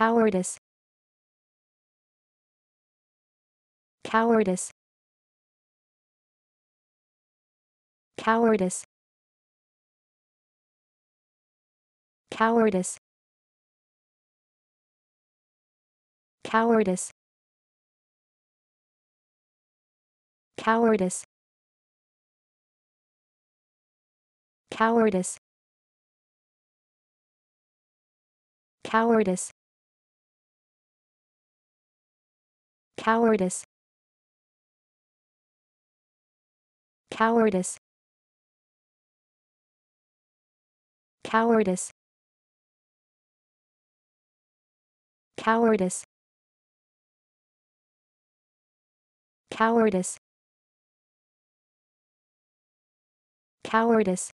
cowardice cowardice cowardice cowardice cowardice cowardice cowardice cowardice cowardice cowardice cowardice cowardice cowardice cowardice